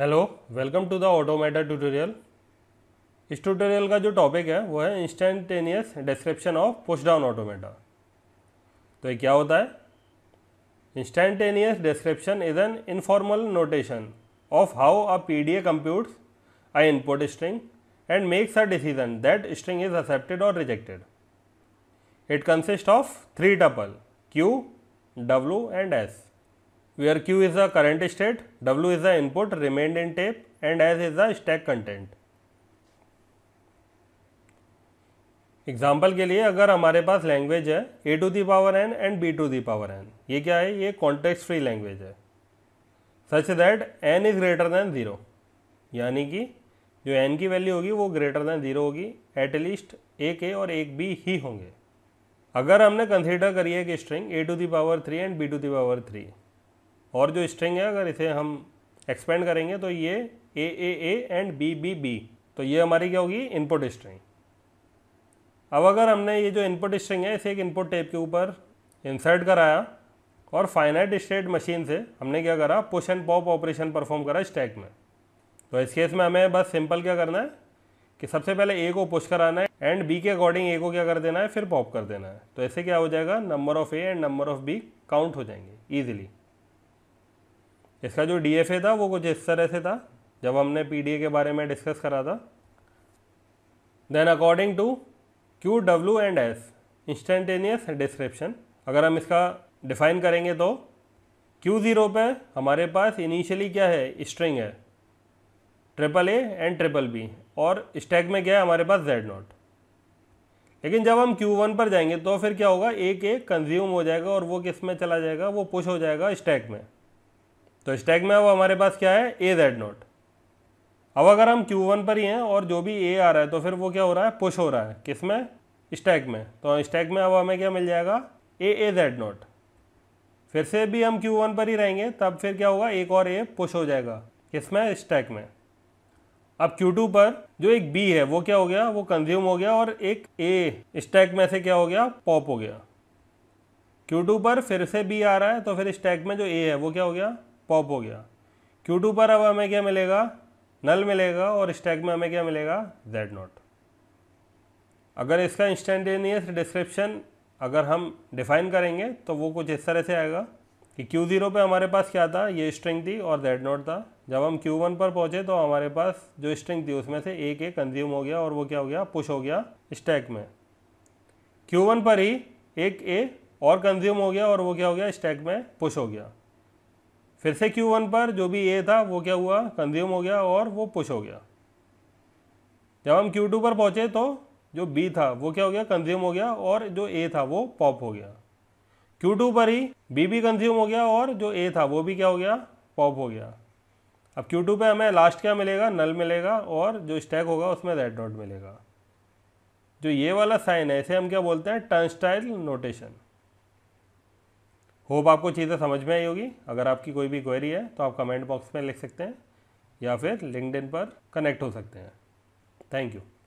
Hello welcome to the automata tutorial इस tutorial का जो टॉपिक है वो है instantaneous description of push down automata तो ये क्या होता है instantaneous description is an informal notation of how a P D A computes a input string and makes a decision that string is accepted और rejected it consist of three tuple Q W and S where Q is the current state, W is the input remained in tape and S is the stack content. Example के लिए अगर हमारे पास language है a to the power n and b to the power n ये क्या है ये कॉन्टेक्स्ट फ्री लैंग्वेज है such that n is greater than zero यानी कि जो एन की वैल्यू होगी वो ग्रेटर दैन ज़ीरो होगी एट लीस्ट एक ए और एक बी ही होंगे अगर हमने कंसीडर करी है कि string a to the power three and b to the power three और जो स्ट्रिंग है अगर इसे हम एक्सपेंड करेंगे तो ये a a a and b b b तो ये हमारी क्या होगी इनपुट स्ट्रिंग अब अगर हमने ये जो इनपुट स्ट्रिंग है इसे एक इनपुट टेप के ऊपर इंसर्ट कराया और फाइनाइट स्टेट मशीन से हमने क्या करा push and pop operation perform करा स्टैक में तो इस केस में हमें बस सिंपल क्या करना है कि सबसे पहले ए को पुश कराना है एंड बी के अकॉर्डिंग ए को क्या कर देना है फिर पॉप कर देना है तो ऐसे क्या हो जाएगा number of a and number of b count हो जाएंगे ईजिली इसका जो डी था वो कुछ इस तरह से था जब हमने पी के बारे में डिस्कस करा था then according to Q W and S instantaneous description अगर हम इसका डिफाइन करेंगे तो क्यू ज़ीरो पे हमारे पास इनिशियली क्या है स्ट्रिंग है triple a and triple b और स्टैक में क्या है हमारे पास जेड नॉट लेकिन जब हम क्यू वन पर जाएंगे तो फिर क्या होगा एक एक कंज्यूम हो जाएगा और वो किस में चला जाएगा वो पुश हो जाएगा स्टैक में तो स्टैग में अब हमारे पास क्या है ए जेड नोट अब अगर हम Q1 पर ही हैं और जो भी ए आ रहा है तो फिर वो क्या हो रहा है पुश हो रहा है किस में स्टैग में तो स्टैग में अब हमें क्या मिल जाएगा ए ए जेड नोट फिर से भी हम Q1 पर ही रहेंगे तब फिर क्या होगा एक और ए पुश हो जाएगा किस में स्टैक में अब Q2 पर जो एक B है वो क्या हो गया वो कंज्यूम हो गया और एक A स्टैक में से क्या हो गया पॉप हो गया Q2 पर फिर से B आ रहा है तो फिर स्टैक में जो A है वो क्या हो गया पॉप हो गया Q2 पर अब हमें क्या मिलेगा नल मिलेगा और स्टैक में हमें क्या मिलेगा Z नॉट अगर इसका इंस्टेंटेनियस डिस्क्रिप्शन अगर हम डिफाइन करेंगे तो वो कुछ इस तरह से आएगा कि Q0 पे हमारे पास क्या था ये स्ट्रिंग थी और Z नॉट था जब हम Q1 पर पहुंचे तो हमारे पास जो स्ट्रिंग थी उसमें से एक एक कंज्यूम हो गया और वो क्या हो गया पुश हो गया स्टैक में Q1 पर ही एक ए और कंज्यूम हो गया और वो क्या हो गया स्टैक में पुश हो गया फिर से Q1 पर जो भी ए था वो क्या हुआ कंज्यूम हो गया और वो पुश हो गया जब हम Q2 पर पहुँचे तो जो B था वो क्या हो गया कंज्यूम हो गया और जो A था वो पॉप हो गया Q2 पर ही B भी कंज्यूम हो गया और जो A था वो भी क्या हो गया पॉप हो गया अब Q2 पे हमें लास्ट क्या मिलेगा नल मिलेगा और जो स्टैक होगा उसमें रेड डॉट मिलेगा जो ये वाला साइन है इसे हम क्या बोलते हैं टर्न स्टाइल नोटेशन होप आपको चीज़ें समझ में आई होगी अगर आपकी कोई भी क्वेरी है तो आप कमेंट बॉक्स में लिख सकते हैं या फिर लिंकड पर कनेक्ट हो सकते हैं थैंक यू